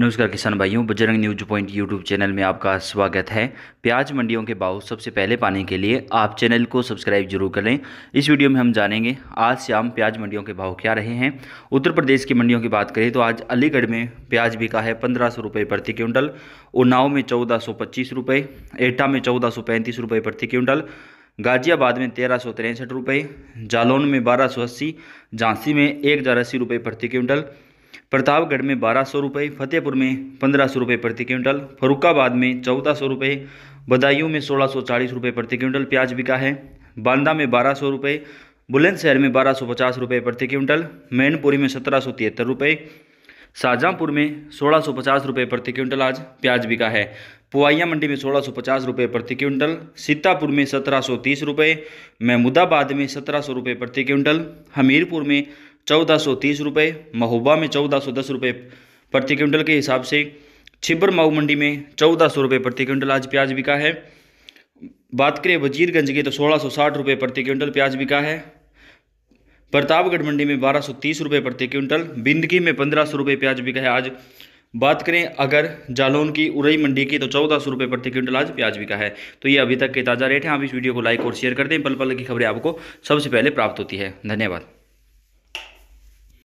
नमस्कार किसान भाइयों Bajrang news point YouTube channel में आपका स्वागत है प्याज मंडियों के भाव सबसे पहले पाने के लिए आप चैनल को सब्सक्राइब जरूर करें इस वीडियो में हम जानेंगे आज शाम प्याज मंडियों के भाव क्या रहे हैं उत्तर प्रदेश की मंडियों की बात करें तो आज अलीगढ़ में प्याज बिका है पंद्रह सौ प्रति क्विंटल उन्नाव में चौदह सौ पच्चीस रुपये एटा में चौदह सौ पैंतीस रुपये प्रति क्विंटल गाजियाबाद में तेरह सौ तिरसठ रुपये जालौन में बारह सौ अस्सी झांसी में एक हज़ार अस्सी रुपये प्रति क्विंटल प्रतापगढ़ में बारह सौ रुपये फतेहपुर में पंद्रह सौ रुपये प्रति क्विंटल फरुखाबाद में चौदह सौ रुपये बदायूं में सोलह सौ चालीस रुपये प्रति क्विंटल प्याज बिका है बांदा में बारह सौ रुपये बुलंदशहर में बारह सौ पचास रुपये प्रति क्विंटल मैनपुरी में सत्रह सौ तिहत्तर रुपये शाहजहाँपुर में सोलह सौ पचास रुपये प्रति क्विंटल आज प्याज बिका है पुआइया मंडी में सोलह सौ पचास रुपये प्रति क्विंटल सीतापुर में सत्रह सौ तीस रुपये महमूदाबाद में सत्रह सौ रुपये प्रति क्विंटल हमीरपुर में चौदह सौ तीस रुपये महोबा में चौदह सौ दस रुपये प्रति क्विंटल के हिसाब से छिब्बर माऊ मंडी में चौदह सौ रुपये प्रति क्विंटल आज प्याज बिका है बात करें वजीरगंज की तो सोलह सौ साठ रुपये प्रति क्विंटल प्याज बिका है प्रतापगढ़ मंडी में बारह सौ तीस रुपये प्रति क्विंटल बिंदगी में पंद्रह सौ रुपये प्याज बिका है आज बात करें अगर जालौन की उरई मंडी की तो चौदह सौ रुपये प्रति क्विंटल आज प्याज बिका है तो ये अभी तक के ताज़ा रेट हैं आप इस वीडियो को लाइक और शेयर कर दें पल पल की खबरें आपको सबसे पहले प्राप्त होती है धन्यवाद